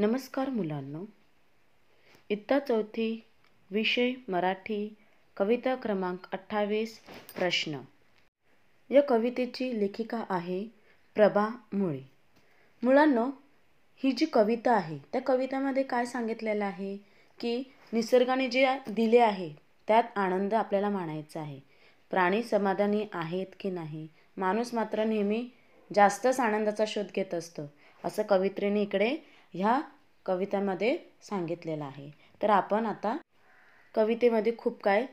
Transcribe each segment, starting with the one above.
नमस्कार मुलांनो इत्ता चौथी विषय मराठी कविता क्रमांक अठ्ठावीस प्रश्न या कवितेची लेखिका आहे प्रभा मुळे मुलांनो ही जी कविता आहे त्या कवितामध्ये काय सांगितलेलं आहे की निसर्गाने जे दिले आहे त्यात आनंद आपल्याला मानायचा आहे प्राणी समाधानी आहेत की नाही माणूस मात्र नेहमी जास्तच आनंदाचा शोध घेत असतो असं कवित्रेने इकडे ह्या कवितेमध्ये सांगितलेलं आहे तर आपण आता कवितेमध्ये खूप काय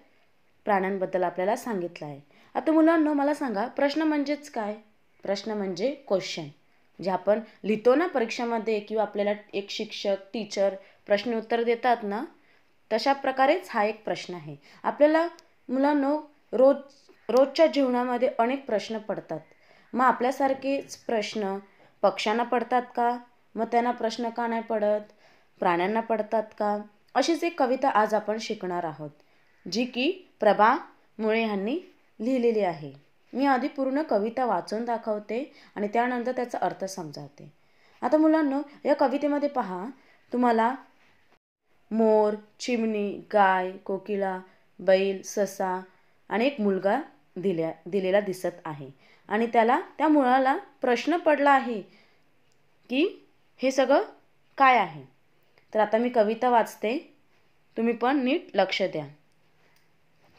प्राण्यांबद्दल आपल्याला सांगितलं आहे आता मुलांनो मला सांगा प्रश्न म्हणजेच काय प्रश्न म्हणजे क्वेश्चन जे आपण लिहितो ना परीक्षेमध्ये किंवा आपल्याला एक शिक्षक टीचर प्रश्न उत्तर देतात ना तशा प्रकारेच हा एक प्रश्न आहे आपल्याला मुलांनो रोज रोजच्या जीवनामध्ये अनेक प्रश्न पडतात मग आपल्यासारखेच प्रश्न पक्ष्यांना पडतात का मग त्यांना प्रश्न का नाही पडत प्राण्यांना पडतात का अशीच एक कविता आज आपण शिकणार आहोत जी की प्रभा मुळे यांनी लिहिलेली आहे मी आधी पूर्ण कविता वाचून दाखवते आणि त्यानंतर त्याचा अर्थ समजावते आता मुलांना या कवितेमध्ये पहा तुम्हाला मोर चिमणी गाय कोकिळा बैल ससा आणि एक मुलगा दिल्या दिलेला दिसत आहे आणि त्याला त्या मुळाला प्रश्न पडला आहे की हे सगळं काय आहे तर आता मी कविता वाचते तुम्ही पण नीट लक्ष द्या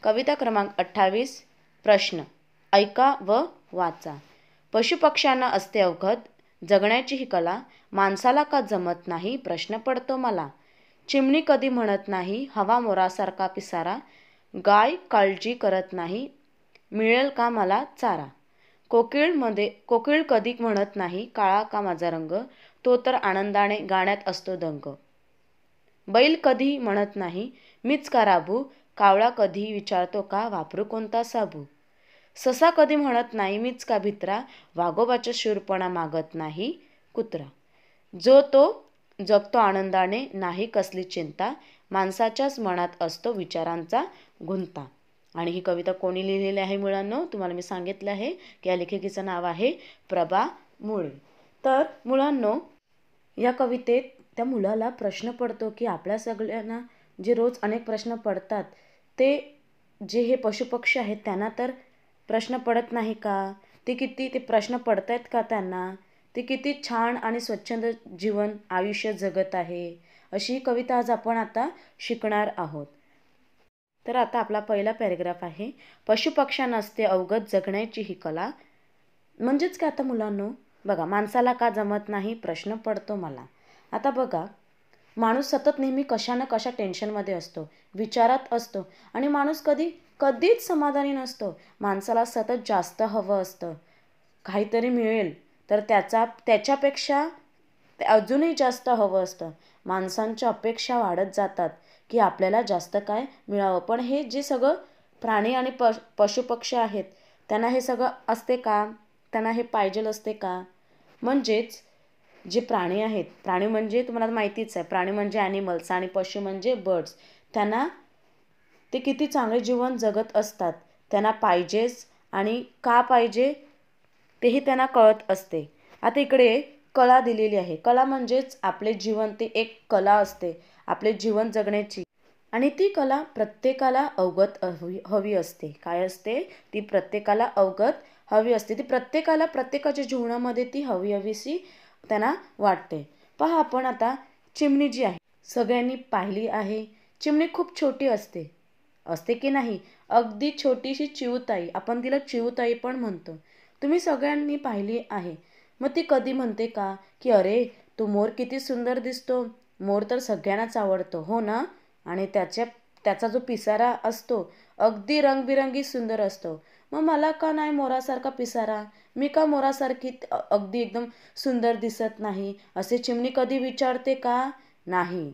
कविता क्रमांक अठ्ठावीस प्रश्न ऐका व वाचा पशुपक्ष्यांना असते अवघत जगण्याची ही कला माणसाला का जमत नाही प्रश्न पडतो मला चिमणी कधी म्हणत नाही हवा मोरासारखा पिसारा गाय काळजी करत नाही मिळेल का मला चारा कोकिळमध्ये कोकिळ कधी म्हणत नाही काळा का माझा रंग तो तर आनंदाने गाण्यात असतो दंग बैल कधी म्हणत नाही मीच का राबू कावळा कधी विचारतो का वापरू कोणता साबू ससा कधी म्हणत नाही मीच का भित्रा वाघोबाच्या शूरपणा मागत नाही कुत्रा जो तो जगतो आनंदाने नाही कसली चिंता माणसाच्याच मनात असतो विचारांचा गुंता आणि ही कविता कोणी लिहिलेली आहे मुळांनो तुम्हाला मी सांगितलं आहे की या लेखिकेचं नाव आहे प्रभा मुळे तर मुळांनो या कवितेत त्या मुलाला प्रश्न पडतो की आपल्या सगळ्यांना जे रोज अनेक प्रश्न पडतात ते जे हे पशुपक्षी आहेत त्यांना तर प्रश्न पडत नाही का ते किती ते प्रश्न पडत आहेत का त्यांना ते किती छान आणि स्वच्छंद जीवन आयुष्य जगत आहे अशी कविता आज आपण आता शिकणार आहोत तर आता आपला पहिला पॅरेग्राफ आहे पशुपक्ष्यांना असते अवगत जगण्याची ही कला म्हणजेच का आता मुलांनो बघा माणसाला का जमत नाही प्रश्न पडतो मला आता बघा माणूस सतत नेहमी कशा ना कशा टेन्शनमध्ये असतो विचारात असतो आणि माणूस कधी कधीच समाधानी नसतो माणसाला सतत जास्त हवं असतं काहीतरी मिळेल तर त्याचा त्याच्यापेक्षा अजूनही जास्त हवं असतं माणसांच्या अपेक्षा वाढत जातात की आपल्याला जास्त काय मिळावं पण हे जे सगळं प्राणी आणि पश पशुपक्षी आहेत त्यांना हे सगळं असते का त्यांना हे पाहिजेल असते का म्हणजेच जे प्राणी आहेत प्राणी म्हणजे तुम्हाला माहितीच आहे प्राणी म्हणजे ॲनिमल्स आणि पशु म्हणजे बर्ड्स त्यांना ते किती चांगले जीवन जगत असतात त्यांना पाहिजेच आणि का पाहिजे तेही त्यांना कळत असते आता इकडे कला दिलेली आहे कला म्हणजेच आपले जीवन ते एक कला असते आपले जीवन जगण्याची आणि ती कला प्रत्येकाला अवगत हवी हवी असते काय असते ती प्रत्येकाला अवगत हवी असते ती प्रत्येकाला प्रत्येकाच्या जीवनामध्ये ती हवी हवीशी त्यांना वाटते पहा आपण आता चिमणी जी आहे सगळ्यांनी पाहिली आहे चिमणी खूप छोटी असते असते की नाही अगदी छोटीशी चिवताई आपण तिला चिवताई पण म्हणतो तुम्ही सगळ्यांनी पाहिली आहे मग ती कधी म्हणते का की अरे तू मोर किती सुंदर दिसतो मोर तर सगळ्यांनाच आवडतो हो ना आणि त्याच्या त्याचा जो पिसारा असतो अगदी रंगबिरंगी सुंदर असतो मग मला का नाही मोरासारखा पिसारा मी का मोरासारखी अगदी एकदम सुंदर दिसत नाही असे चिमणी कधी विचारते का नाही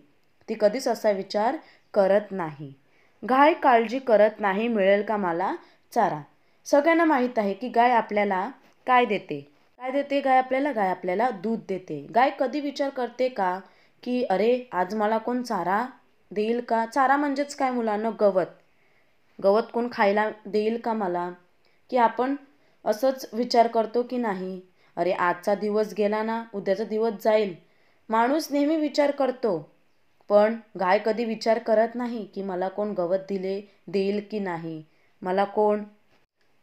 ती कधीच असा विचार करत नाही गाय काळजी करत नाही मिळेल का मला चारा सगळ्यांना माहीत आहे की गाय आपल्याला काय देते काय देते गाय आपल्याला गाय आपल्याला दूध देते गाय कधी विचार करते का की अरे आज मला कोण चारा देईल का चारा म्हणजेच काय मुलांना गवत गवत कोण खायला देईल का मला की आपण असंच विचार करतो की नाही अरे आजचा दिवस गेला ना उद्याचा दिवस जाईल माणूस नेहमी विचार करतो पण गाय कधी विचार करत नाही की मला कोण गवत दिले देईल की नाही मला कोण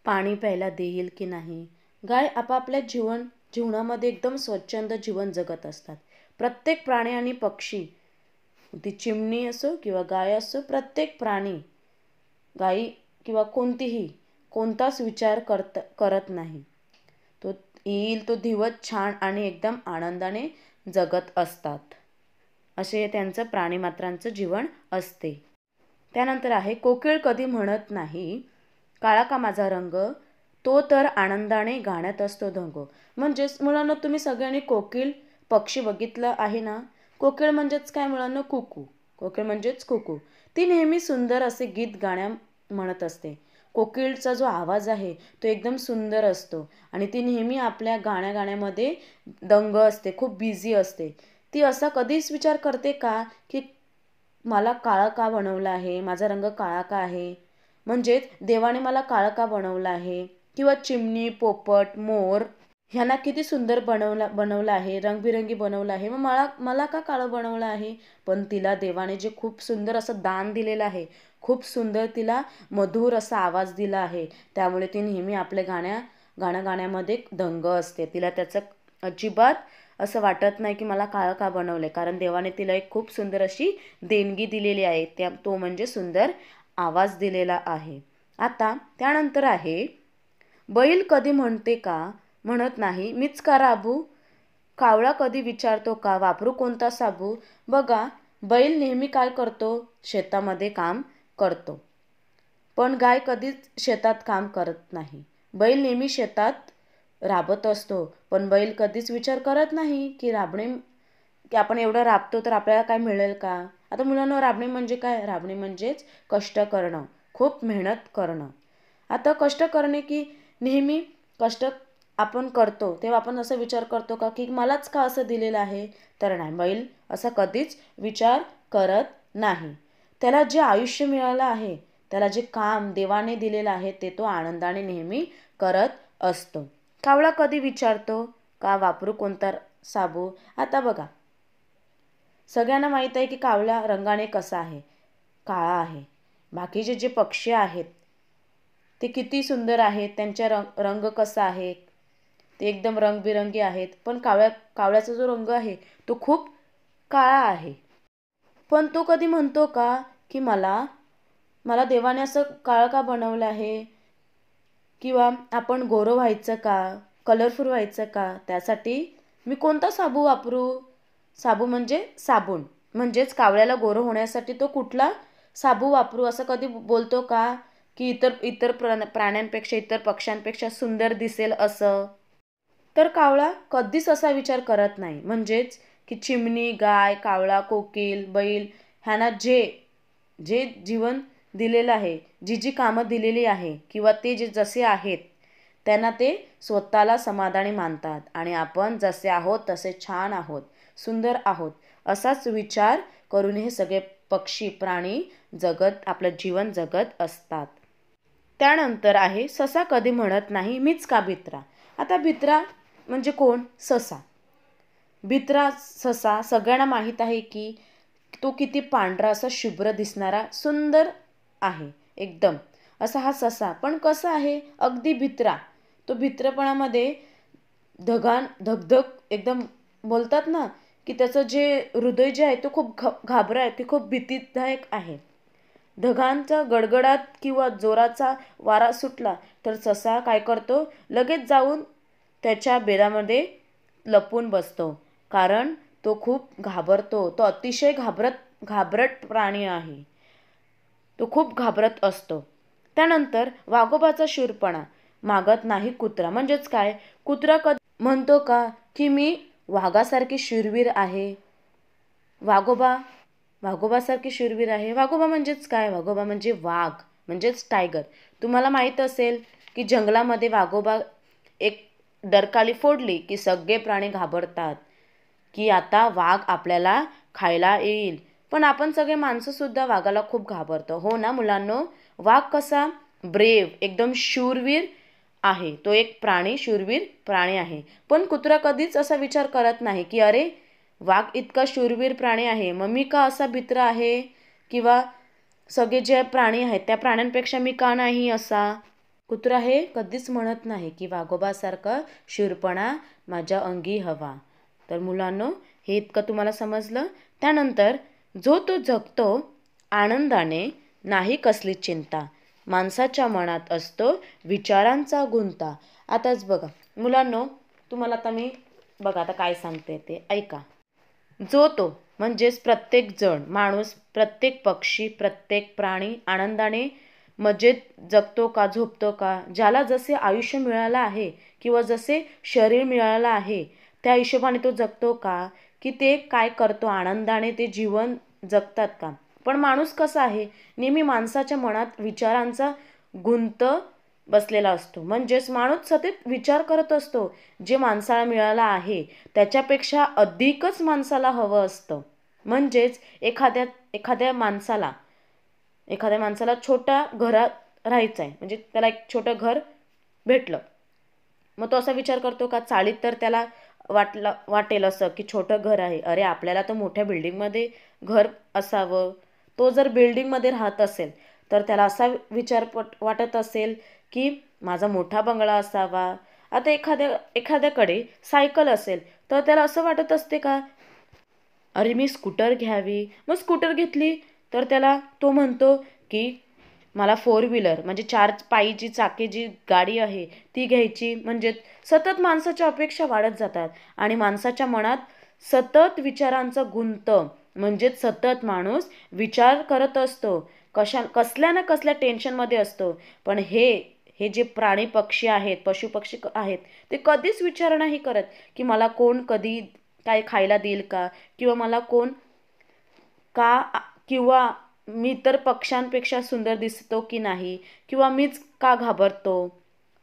पाणी प्यायला देईल की नाही गाय आपापल्या जीवन जीवनामध्ये एकदम स्वच्छंद जीवन जगत असतात प्रत्येक प्राणी आणि पक्षी ती चिमणी असो किंवा गाय असो प्रत्येक प्राणी गायी किंवा कोणतीही कोणताच विचार करत करत नाही तो येईल तो दिवस छान आणि एकदम आनंदाने जगत असतात असे त्यांचं प्राणीमात्रांचं जीवन असते त्यानंतर आहे कोकिळ कधी म्हणत नाही काळा का माझा रंग तो तर आनंदाने गाण्यात असतो धंगो म्हणजेच मुलांना तुम्ही सगळ्यांनी कोकिळ पक्षी बघितलं आहे ना कोकिळ म्हणजेच काय मुलांना कुकू कोकिळ म्हणजेच कुकू ती नेहमी सुंदर असे गीत गाण्या म्हणत असते कोकिळचा जो आवाज आहे तो एकदम सुंदर असतो आणि ती नेहमी आपल्या गाण्या गाण्यामध्ये दंग असते खूप बिझी असते ती असा कधीच विचार करते का की मला काळा का बनवलं आहे माझा रंग काळा का आहे म्हणजेच देवाने मला काळा का बनवलं आहे किंवा चिमणी पोपट मोर ह्यांना किती सुंदर बनवला बनवलं आहे रंगबिरंगी बनवलं आहे मग मला मला का काळं बनवलं आहे पण तिला देवाने जे खूप सुंदर असं दान दिलेलं आहे खूप सुंदर तिला मधुर असा आवाज दिला आहे त्यामुळे ती नेहमी आपल्या गाण्या गाणं गाण्यामध्ये दंग असते तिला त्याचं अजिबात असं वाटत नाही की मला काळं का बनवलं कारण देवाने तिला एक खूप सुंदर अशी देणगी दिलेली आहे त्या तो म्हणजे सुंदर आवाज दिलेला आहे आता त्यानंतर आहे बैल कधी म्हणते का म्हणत नाही मीच का राबू कावळा कधी विचारतो का वापरू कोणता साबू बघा बैल नेहमी काय करतो शेतामध्ये काम करतो पण गाय कधीच शेतात काम करत नाही बैल नेहमी शेतात राबत असतो पण बैल कधीच विचार करत नाही की राबणे की आपण एवढं राबतो तर आपल्याला काय मिळेल का आता मुलांना राबणे म्हणजे काय राबणे म्हणजेच कष्ट करणं खूप मेहनत करणं आता कष्ट करणे की नेहमी कष्ट आपण करतो तेव्हा आपण असा विचार करतो का की मलाच का असं दिलेलं आहे तर नाही बैल असा कधीच विचार करत नाही त्याला जे आयुष्य मिळालं आहे त्याला जे काम देवाने दिलेलं आहे ते तो आनंदाने नेहमी करत असतो कावळा कधी विचारतो का वापरू कोणता साबू आता बघा सगळ्यांना माहीत आहे की कावळा रंगाने कसा आहे काळा आहे बाकीचे जे पक्षी आहेत ते किती सुंदर आहेत त्यांच्या रंग रंग कसा आहे ते एकदम रंगबिरंगी आहेत पण कावळ्या कावळ्याचा जो रंग आहे तो खूप काळा आहे पण तो कधी म्हणतो का की मला मला देवाने असं काळं का बनवलं आहे किंवा आपण गोरं व्हायचं का कलरफुल व्हायचं का त्यासाठी मी कोणता साबू वापरू साबू म्हणजे साबून म्हणजेच कावळ्याला गोरं होण्यासाठी तो कुठला साबू वापरू असं कधी बोलतो का की इतर इतर प्र प्राण्यांपेक्षा इतर पक्ष्यांपेक्षा सुंदर दिसेल असं तर कावळा कधीच असा विचार करत नाही म्हणजेच की चिमणी गाय कावळा कोकील बैल ह्यांना जे जे जीवन दिलेलं आहे जी जी कामं दिलेली आहे किंवा ते जे जसे आहेत त्यांना ते स्वतःला समाधानी मानतात आणि आपण जसे आहोत तसे छान आहोत सुंदर आहोत असाच विचार करून हे सगळे पक्षी प्राणी जगत आपलं जीवन जगत असतात त्यानंतर आहे ससा कधी म्हणत नाही मीच का भित्रा आता भित्रा म्हणजे कोण ससा भित्रा ससा सगळ्यांना माहीत आहे की तो किती पांढरा असा शुभ्र दिसणारा सुंदर आहे एकदम असा हा ससा पण कसा आहे अगदी भित्रा तो भित्रपणामध्ये धगान धगधग एकदम बोलतात ना की त्याचं जे हृदय जे आहे तो खूप घ घाबरा आहे ते खूप भीतीदायक आहे ढगांचा गडगडात किंवा जोराचा वारा सुटला तर ससा काय करतो लगेच जाऊन त्याच्या बेरामध्ये लपून बसतो कारण तो खूप घाबरतो तो अतिशय घाबरत घाबरट प्राणी आहे तो खूप घाबरत असतो त्यानंतर वाघोबाचा शूरपणा मागत नाही कुत्रा म्हणजेच काय कुत्रा कधी म्हणतो का की मी वाघासारखी शिरवीर आहे वाघोबा वाघोबासारखी शिरवीर आहे वाघोबा म्हणजेच काय वाघोबा म्हणजे वाघ म्हणजेच टायगर तुम्हाला माहीत असेल की जंगलामध्ये वाघोबा एक डरकाली फोडली की सगळे प्राणी घाबरतात की आता वाघ आपल्याला खायला येईल पण आपण सगळे माणसंसुद्धा वाघाला खूप घाबरतो हो ना मुलांनो वाघ कसा ब्रेव एकदम शूरवीर आहे तो एक प्राणी शूरवीर प्राणी आहे पण कुत्रा कधीच असा विचार करत नाही की अरे वाघ इतका शूरवीर प्राणी आहे मग मी का असा भित्र आहे किंवा सगळे जे प्राणी आहेत त्या प्राण्यांपेक्षा मी का नाही असा कुत्रा हे कधीच म्हणत नाही की वाघोबासारखा शिरपणा माझ्या अंगी हवा तर मुलांनो हे इतकं तुम्हाला समजलं त्यानंतर जो तो जगतो आनंदाने नाही कसली चिंता माणसाच्या मनात असतो विचारांचा गुंता आताच बघा मुलांनो तुम्हाला आता मी बघा आता काय सांगते ते ऐका जो तो म्हणजेच प्रत्येक जण माणूस प्रत्येक पक्षी प्रत्येक प्राणी आनंदाने मजेत जगतो का झोपतो का ज्याला जसे आयुष्य मिळालं आहे किंवा जसे शरीर मिळालं आहे त्या हिशोबाने तो जगतो का की ते काय करतो आनंदाने ते जीवन जगतात का पण माणूस कसा आहे नेहमी माणसाच्या मनात विचारांचा गुंत बसलेला असतो म्हणजेच माणूस सतत विचार करत असतो जे माणसाला मिळाला आहे त्याच्यापेक्षा अधिकच माणसाला हवं असतं म्हणजेच एखाद्या एखाद्या माणसाला एखाद्या माणसाला छोट्या घरात राहायचं आहे म्हणजे त्याला एक छोटं घर भेटलं मग तो असा विचार करतो का चाळीत तर त्याला वाटला वाटेल असं की छोटं घर आहे अरे आपल्याला तर मोठ्या बिल्डिंगमध्ये घर असावं तो जर बिल्डिंगमध्ये राहत असेल तर त्याला असा विचार पट वाटत असेल की माझा मोठा बंगला असावा आता एखाद्या एखाद्याकडे सायकल असेल तर त्याला असं वाटत असते का अरे मी स्कूटर घ्यावी मग स्कूटर घेतली तर त्याला तो म्हणतो की मला फोर व्हीलर म्हणजे चार जी चाकी जी गाडी आहे ती घ्यायची म्हणजे सतत माणसाच्या अपेक्षा वाढत जातात आणि माणसाच्या मनात सतत विचारांचं गुंत म्हणजेच सतत माणूस विचार करत असतो कशा कसल्या ना कसल्या टेन्शनमध्ये असतो पण हे हे जे प्राणी पक्षी आहेत पशुपक्षी आहेत ते कधीच विचार नाही करत की मला कोण कधी काय खायला देईल का किंवा मला कोण का किंवा मी तर पक्ष्यांपेक्षा सुंदर दिसतो की नाही किंवा मीच का घाबरतो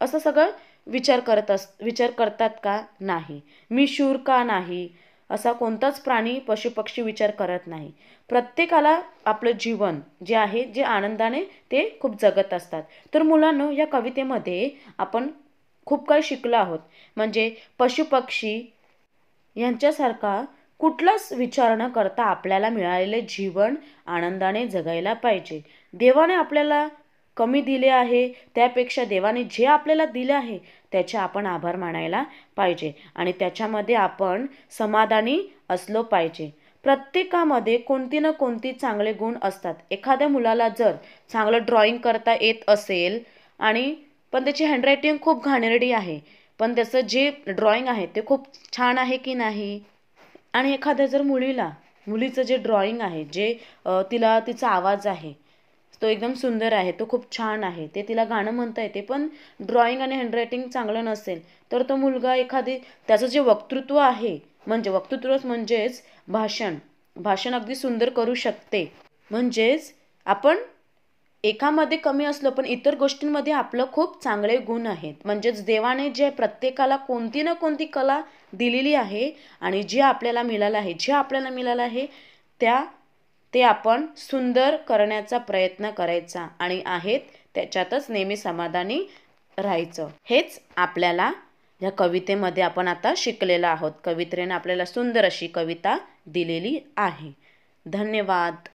असं सगळं विचार करत अस विचार करतात का नाही मी शूर का नाही असा कोणताच प्राणी पशुपक्षी विचार करत नाही प्रत्येकाला आपलं जीवन जे आहे जे आनंदाने ते खूप जगत असतात तर मुलांनो या कवितेमध्ये आपण खूप काही शिकलो आहोत म्हणजे पशुपक्षी यांच्यासारखा कुठलाच विचार न करता आपल्याला मिळालेले जीवन आनंदाने जगायला पाहिजे देवाने आपल्याला कमी दिले आहे त्यापेक्षा देवाने जे आपल्याला दिले आहे त्याचे आपण आभार मानायला पाहिजे आणि त्याच्यामध्ये आपण समाधानी असलो पाहिजे प्रत्येकामध्ये कोणती ना कोणती चांगले गुण असतात एखाद्या मुलाला जर चांगलं ड्रॉइंग करता येत असेल आणि पण त्याची हँडरायटिंग खूप घाणेरडी आहे पण त्याचं जे ड्रॉइंग आहे ते खूप छान आहे की नाही आणि एखाद्या जर मुलीला मुलीचं जे ड्रॉईंग आहे जे तिला तिचा आवाज आहे तो एकदम सुंदर आहे तो खूप छान आहे ते तिला गाणं म्हणता येते पण ड्रॉईंग आणि हँडरायटिंग चांगलं नसेल तर तो मुलगा एखादी त्याचं जे वक्तृत्व आहे म्हणजे वक्तृत्व म्हणजेच भाषण भाषण अगदी सुंदर करू शकते म्हणजेच आपण एकामध्ये कमी असलं पण इतर गोष्टींमध्ये आपलं खूप चांगले गुण आहेत म्हणजेच देवाने जे प्रत्येकाला कोणती ना कोणती कला दिलेली आहे आणि जे आपल्याला मिळालं आहे जे आपल्याला मिळालं आहे त्या ते आपण सुंदर करण्याचा प्रयत्न करायचा आणि आहेत त्याच्यातच नेहमी समाधानी राहायचं हेच आपल्याला या कवितेमध्ये आपण आता शिकलेलं आहोत कवित्रेनं आपल्याला सुंदर अशी कविता दिलेली आहे धन्यवाद